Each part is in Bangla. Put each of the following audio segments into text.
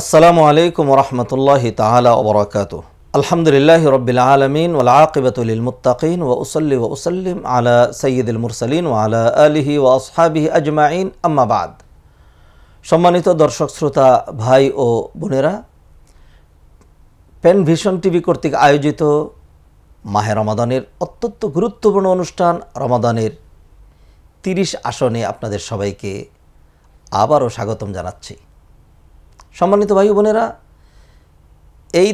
আসসালামু আলাইকুম রহমতুল্লাহি তাহলা ওবরাকাত আলহামদুলিল্লাহ রবিল আলমিন ওলা আকিবতুল মুতাকিন ও উসল্লি ও আলা সঈদুল মুরসলিন ও আলা আলহি ও আসহাবি আজমাইন আম্মাবাদ সম্মানিত দর্শক শ্রোতা ভাই ও বোনেরা পেন ভিশন টিভি কর্তৃক আয়োজিত মাহে রমাদানের অত্যন্ত গুরুত্বপূর্ণ অনুষ্ঠান রমাদানের তিরিশ আসনে আপনাদের সবাইকে আবারও স্বাগতম জানাচ্ছি সম্মানিত ভাই বোনেরা এই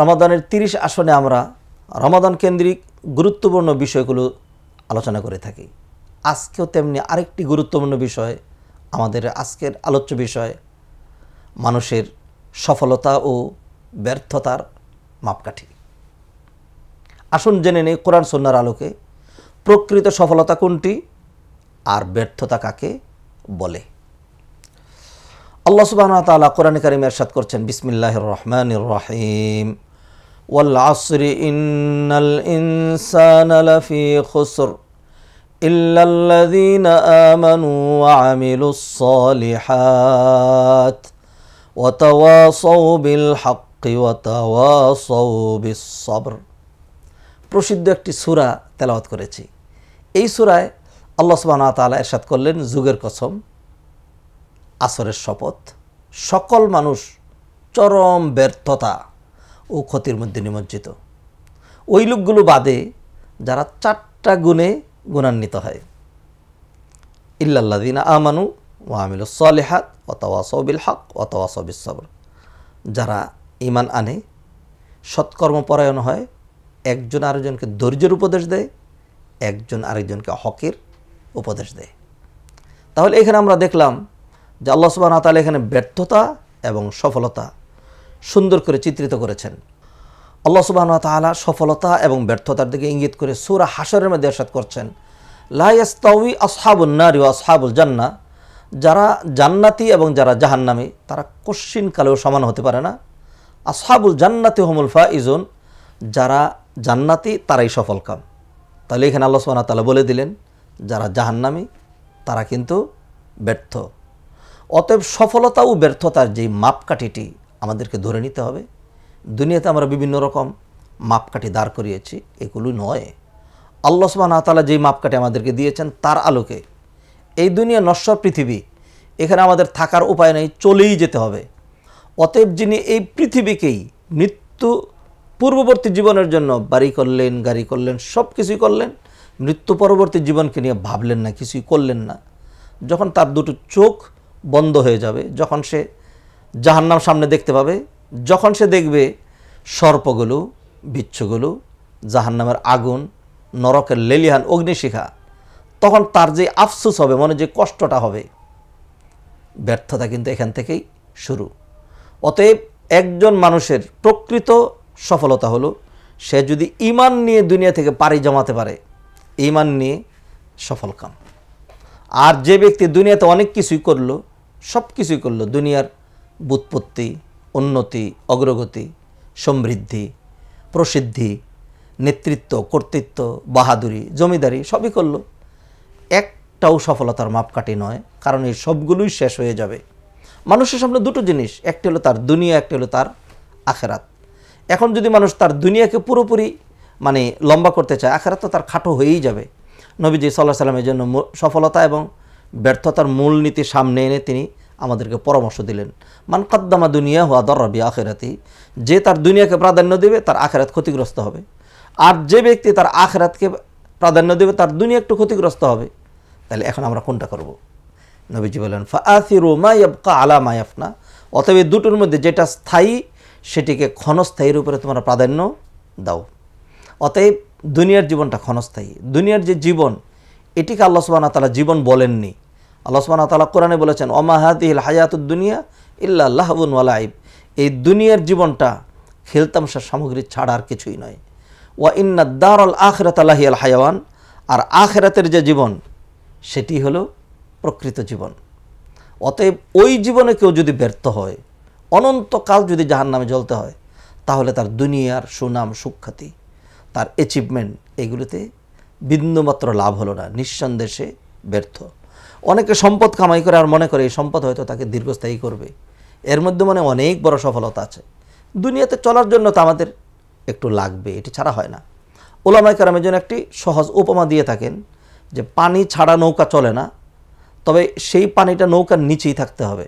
রমাদানের তিরিশ আসনে আমরা রমাদান কেন্দ্রিক গুরুত্বপূর্ণ বিষয়গুলো আলোচনা করে থাকি আজকেও তেমনি আরেকটি গুরুত্বপূর্ণ বিষয় আমাদের আজকের আলোচ্য বিষয় মানুষের সফলতা ও ব্যর্থতার মাপকাঠি আসুন জেনে নেই কোরআন সন্ন্যার আলোকে প্রকৃত সফলতা কোনটি আর ব্যর্থতা কাকে বলে আল্লাহ সুবাহ তালা কোরআন কারিম এরশাদ করছেন বিসমিল্লাহ রহমান রহিম والعصر إن الإنسان لفي خسر إلا الذين آمنوا وعملوا الصالحات وتواصوا بالحق وتواصوا بالصبر প্রসিদ্ধ একটি সূরা তেলাওয়াত করেছি এই সূরায় আল্লাহ সুবহানাহু ওয়া তাআলা ارشاد করলেন যুগের কসম আসরের শপথ সকল মানুষ চরম ব্যর্থতা ও ক্ষতির মধ্যে নিমজ্জিত ওই লোকগুলো বাদে যারা চারটা গুণে গুণান্বিত হয় ইল্লাল্লাদিনা আমানু ওয়ামিল সালেহাত সবিল হক অতওয়াসবিল সবর যারা ইমান আনে সৎকর্মপরায়ণ হয় একজন আরেকজনকে ধৈর্যের উপদেশ দেয় একজন আরেকজনকে হকের উপদেশ দেয় তাহলে এখানে আমরা দেখলাম যে আল্লাহ সুবাহ তালা এখানে ব্যর্থতা এবং সফলতা সুন্দর করে চিত্রিত করেছেন আল্লাহ সুবাহ তালা সফলতা এবং ব্যর্থতার দিকে ইঙ্গিত করে সুরা হাসরের মধ্যে এরশাদ করছেন লাইয়াস্তাউই আসহাবুন্নার ও আসহাবুল জান্না যারা জান্নাতি এবং যারা জাহান্নামি তারা কশ্চিন কালেও সমান হতে পারে না আসহাবুল জান্নাতি হোমুল ফা ইজুন যারা জান্নাতি তারাই সফল কাম তাহলে এখানে আল্লাহ সুবাহ তালা বলে দিলেন যারা জাহান্নামি তারা কিন্তু ব্যর্থ অতএব সফলতা ও ব্যর্থতার যে মাপকাঠিটি আমাদেরকে ধরে নিতে হবে দুনিয়াতে আমরা বিভিন্ন রকম মাপকাঠি দাঁড় করিয়েছি এগুলো নয় আল্লাহ সুবাহ তালা যেই মাপকাঠি আমাদেরকে দিয়েছেন তার আলোকে এই দুনিয়া নশ্বর পৃথিবী এখানে আমাদের থাকার উপায় নেই চলেই যেতে হবে অতএব যিনি এই পৃথিবীকেই মৃত্যু পূর্ববর্তী জীবনের জন্য বাড়ি করলেন গাড়ি করলেন সব কিছুই করলেন মৃত্যু পরবর্তী জীবনকে নিয়ে ভাবলেন না কিছুই করলেন না যখন তার দুটো চোখ বন্ধ হয়ে যাবে যখন সে জাহান্নাম সামনে দেখতে পাবে যখন সে দেখবে সর্পগুলো বিচ্ছুগুলো জাহান্নামের আগুন নরকের লেলিহান অগ্নিশিখা তখন তার যে আফসুস হবে মনে যে কষ্টটা হবে ব্যর্থতা কিন্তু এখান থেকেই শুরু অতএব একজন মানুষের প্রকৃত সফলতা হলো সে যদি ইমান নিয়ে দুনিয়া থেকে পাড়ি জমাতে পারে ইমান নিয়ে সফল কাম আর যে ব্যক্তি দুনিয়াতে অনেক কিছুই করলো সব কিছুই করলো দুনিয়ার বুৎপত্তি উন্নতি অগ্রগতি সমৃদ্ধি প্রসিদ্ধি নেতৃত্ব কর্তৃত্ব বাহাদুরি জমিদারি সবই করল একটাও সফলতার মাপকাঠি নয় কারণ এই সবগুলোই শেষ হয়ে যাবে মানুষের সামনে দুটো জিনিস একটি হলো তার দুনিয়া একটি হলো তার আখেরাত এখন যদি মানুষ তার দুনিয়াকে পুরোপুরি মানে লম্বা করতে চায় আখেরাত তো তার খাটো হয়েই যাবে নবীজি সাল্লাহ সাল্লামের জন্য সফলতা এবং ব্যর্থতার মূলনীতি সামনে এনে তিনি আমাদেরকে পরামর্শ দিলেন মান কদ্দামা দুনিয়া হওয়া দর্রাবি আখেরাতি যে তার দুনিয়াকে প্রাধান্য দেবে তার আখেরাত ক্ষতিগ্রস্ত হবে আর যে ব্যক্তি তার আখেরাতকে প্রাধান্য দেবে তার দুনিয়া একটু ক্ষতিগ্রস্ত হবে তাহলে এখন আমরা কোনটা করব নবীজি বলেন ফাআসিরু মা ইয়াবকা আলা মা আফনা অতএব দুটোর মধ্যে যেটা স্থায়ী সেটিকে ক্ষণস্থায়ীর উপরে তোমরা প্রাধান্য দাও অতএব দুনিয়ার জীবনটা ক্ষণস্থায়ী দুনিয়ার যে জীবন এটিকে আল্লাহ সুবাহ তালা জীবন বলেননি আল্লাহ সুবাহ তাআলা কোরআনে বলেছেন ওমাহাদিল হায়াতুদ দুনিয়া ইল্লা ওয়া লাইব এই দুনিয়ার জীবনটা খেলতামশা সামগ্রী ছাড়া আর কিছুই নয় ওয়া ইন্নাদ দারল আখিরাতা লাহিয়াল আল হায়াওয়ান আর আখরাতের যে জীবন সেটি হলো প্রকৃত জীবন অতএব ওই জীবনে কেউ যদি ব্যর্থ হয় অনন্তকাল যদি জাহান নামে জ্বলতে হয় তাহলে তার দুনিয়ার সুনাম সুখ্যাতি তার অ্যাচিভমেন্ট এগুলোতে বিন্দুমাত্র লাভ হলো না নিঃসন্দেশে ব্যর্থ অনেকে সম্পদ কামাই করে আর মনে করে এই সম্পদ হয়তো তাকে দীর্ঘস্থায়ী করবে এর মধ্যে মানে অনেক বড় সফলতা আছে দুনিয়াতে চলার জন্য তো আমাদের একটু লাগবে এটি ছাড়া হয় না ওলামাই কারামের জন্য একটি সহজ উপমা দিয়ে থাকেন যে পানি ছাড়া নৌকা চলে না তবে সেই পানিটা নৌকার নিচেই থাকতে হবে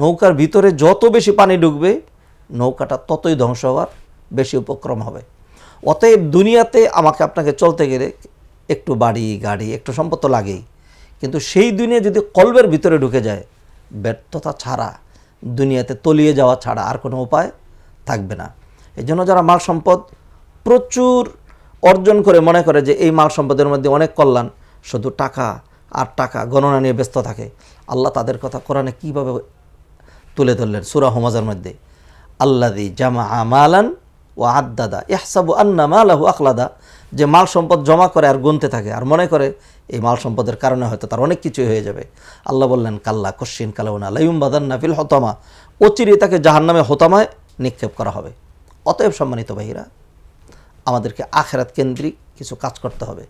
নৌকার ভিতরে যত বেশি পানি ঢুকবে নৌকাটা ততই ধ্বংস হওয়ার বেশি উপক্রম হবে অতএব দুনিয়াতে আমাকে আপনাকে চলতে গেলে একটু বাড়ি গাড়ি একটু সম্পদ লাগেই কিন্তু সেই দুনিয়া যদি কলবের ভিতরে ঢুকে যায় ব্যর্থতা ছাড়া দুনিয়াতে তলিয়ে যাওয়া ছাড়া আর কোনো উপায় থাকবে না এই জন্য যারা মাল সম্পদ প্রচুর অর্জন করে মনে করে যে এই মাল সম্পদের মধ্যে অনেক কল্যাণ শুধু টাকা আর টাকা গণনা নিয়ে ব্যস্ত থাকে আল্লাহ তাদের কথা কোরআনে কীভাবে তুলে ধরলেন সুরা হোমাজার মধ্যে আল্লাদি জামা আমালান ও আদাদা ইহসাবু আন্না মালাহু আখলাদা যে মাল সম্পদ জমা করে আর গুনতে থাকে আর মনে করে এই মাল সম্পদের কারণে হয়তো তার অনেক কিছুই হয়ে যাবে আল্লাহ বললেন কাল্লা কশিন কালাউনা লাইম বাদান্না নাফিল হতামা অচিরে তাকে জাহান্নামে হতামায় নিক্ষেপ করা হবে অতএব সম্মানিত ভাইরা আমাদেরকে আখেরাত কেন্দ্রিক কিছু কাজ করতে হবে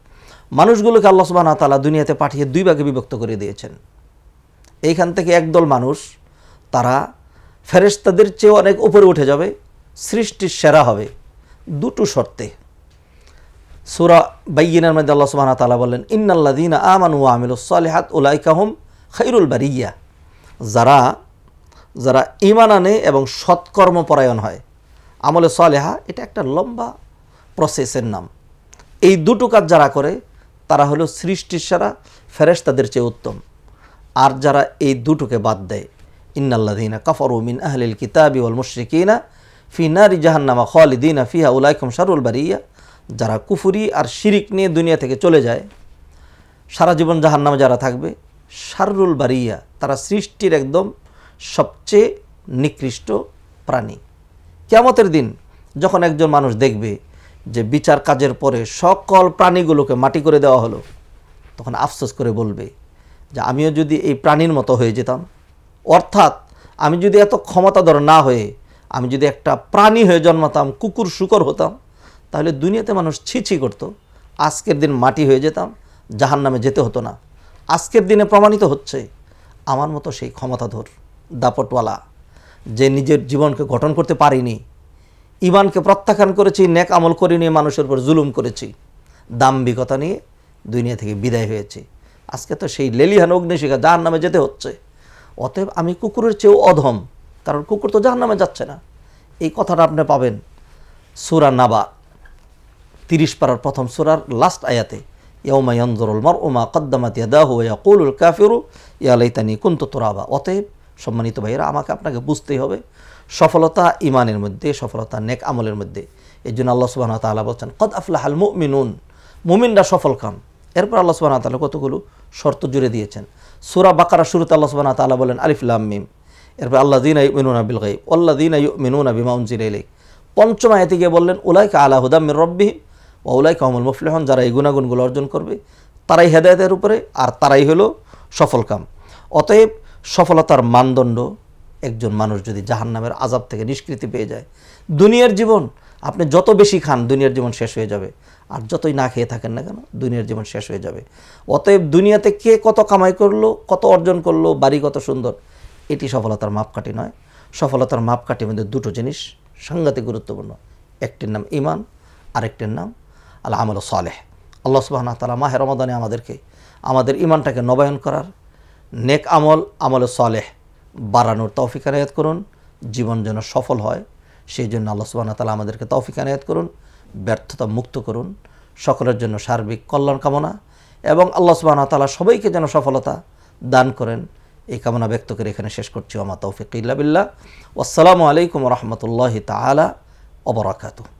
মানুষগুলোকে আল্লাহ সুবাহ তালা দুনিয়াতে পাঠিয়ে দুই ভাগে বিভক্ত করে দিয়েছেন এইখান থেকে একদল মানুষ তারা ফেরেস্তাদের চেয়ে অনেক উপরে উঠে যাবে সৃষ্টির সেরা হবে দুটো শর্তে সুরা বাইনার মধ্যে আল্লাহ সুবাহ তালা বলেন ইন্নাল্লাদিন আমানু আমিলুসালেহাত উলাইকাহম খৈরুল বারিয়া যারা যারা ইমান আনে এবং সৎকর্মপরায়ণ হয় আমলে সলেহা এটা একটা লম্বা প্রসেসের নাম এই দুটো কাজ যারা করে তারা হলো সৃষ্টির সারা ফেরেশ তাদের চেয়ে উত্তম আর যারা এই দুটোকে বাদ দেয় ইন্নাল্লাদিনা কফর মিন আহলিল কিতাবি ওয়াল মুশ্রিকা ফি নারি জাহান্নামা খালিদিনা ফিহা উলাইকুম শারুল বারিয়া যারা কুফুরি আর শিরিক নিয়ে দুনিয়া থেকে চলে যায় সারা জীবন জাহার নামে যারা থাকবে সারুল বারিয়া তারা সৃষ্টির একদম সবচেয়ে নিকৃষ্ট প্রাণী কেমতের দিন যখন একজন মানুষ দেখবে যে বিচার কাজের পরে সকল প্রাণীগুলোকে মাটি করে দেওয়া হলো তখন আফসোস করে বলবে যে আমিও যদি এই প্রাণীর মতো হয়ে যেতাম অর্থাৎ আমি যদি এত ক্ষমতাধর না হয়ে আমি যদি একটা প্রাণী হয়ে জন্মাতাম কুকুর শুকর হতাম তাহলে দুনিয়াতে মানুষ ছিছি করত আজকের দিন মাটি হয়ে যেতাম জাহান নামে যেতে হতো না আজকের দিনে প্রমাণিত হচ্ছে আমার মতো সেই ক্ষমতাধর দাপটওয়ালা যে নিজের জীবনকে গঠন করতে পারিনি ইমানকে প্রত্যাখ্যান করেছি ন্যাক আমল করে নিয়ে মানুষের উপর জুলুম করেছি দাম্ভিকতা নিয়ে দুনিয়া থেকে বিদায় হয়েছে আজকে তো সেই লেলিহান অগ্নিশিখা জাহান নামে যেতে হচ্ছে অতএব আমি কুকুরের চেয়েও অধম কারণ কুকুর তো জাহান নামে যাচ্ছে না এই কথাটা আপনি পাবেন সুরা নাবা তিরিশ পারার প্রথম সুরার লাস্ট আয়াতে ইয়মা ইয়ঞ্জরুল মার ওমা কদ্দামাত ইয়াদাহু উল কাফিরু ইয়ালাইতানি কুন্ত তোরাবা অতএব সম্মানিত ভাইয়েরা আমাকে আপনাকে বুঝতেই হবে সফলতা ইমানের মধ্যে সফলতা নেক আমলের মধ্যে এর জন্য আল্লাহ সুবাহ তালা বলছেন কদ আফলাহাল মুমিনুন মুমিনরা সফল কাম এরপর আল্লাহ সুবাহ তালা কতগুলো শর্ত জুড়ে দিয়েছেন সুরা বাকারা শুরুতে আল্লাহ সুবাহ তালা বলেন আলিফুল্লাহ মিম এরপর আল্লাহ দিন মিনুন আবিল গাইব আল্লাহ দিন মিনুন আবিমা উনজির পঞ্চম আয়তে গিয়ে বললেন উলাইকা আলা হুদাম্মির রব্বিহিম ওলাই কামুল মুফলেহন যারা এই গুণাগুণগুলো অর্জন করবে তারাই হেদায়তের উপরে আর তারাই সফল সফলকাম অতএব সফলতার মানদণ্ড একজন মানুষ যদি জাহান্নামের আজাব থেকে নিষ্কৃতি পেয়ে যায় দুনিয়ার জীবন আপনি যত বেশি খান দুনিয়ার জীবন শেষ হয়ে যাবে আর যতই না খেয়ে থাকেন না কেন দুনিয়ার জীবন শেষ হয়ে যাবে অতএব দুনিয়াতে কে কত কামাই করলো কত অর্জন করলো বাড়ি কত সুন্দর এটি সফলতার মাপকাঠি নয় সফলতার মাপকাঠি মধ্যে দুটো জিনিস সাংঘাতিক গুরুত্বপূর্ণ একটির নাম ইমান আরেকটির নাম আল আমল সালেহ আল্লাহ সুবাহনা তালা মাহের রমাদানে আমাদেরকে আমাদের ইমানটাকে নবায়ন করার নেক আমল আমল সালেহ বাড়ানোর তৌফিকা আনায়াত করুন জীবন যেন সফল হয় সেই জন্য আল্লাহ সুবাহ তালা আমাদেরকে তৌফিকা আনায়াত করুন ব্যর্থতা মুক্ত করুন সকলের জন্য সার্বিক কল্যাণ কামনা এবং আল্লাহ সুবাহ তালা সবাইকে যেন সফলতা দান করেন এই কামনা ব্যক্ত করে এখানে শেষ করছি আমা তৌফিক ইল্লা বিল্লাহ আসসালামু আলাইকুম রহমতুল্লাহ তালা অবরাকাতু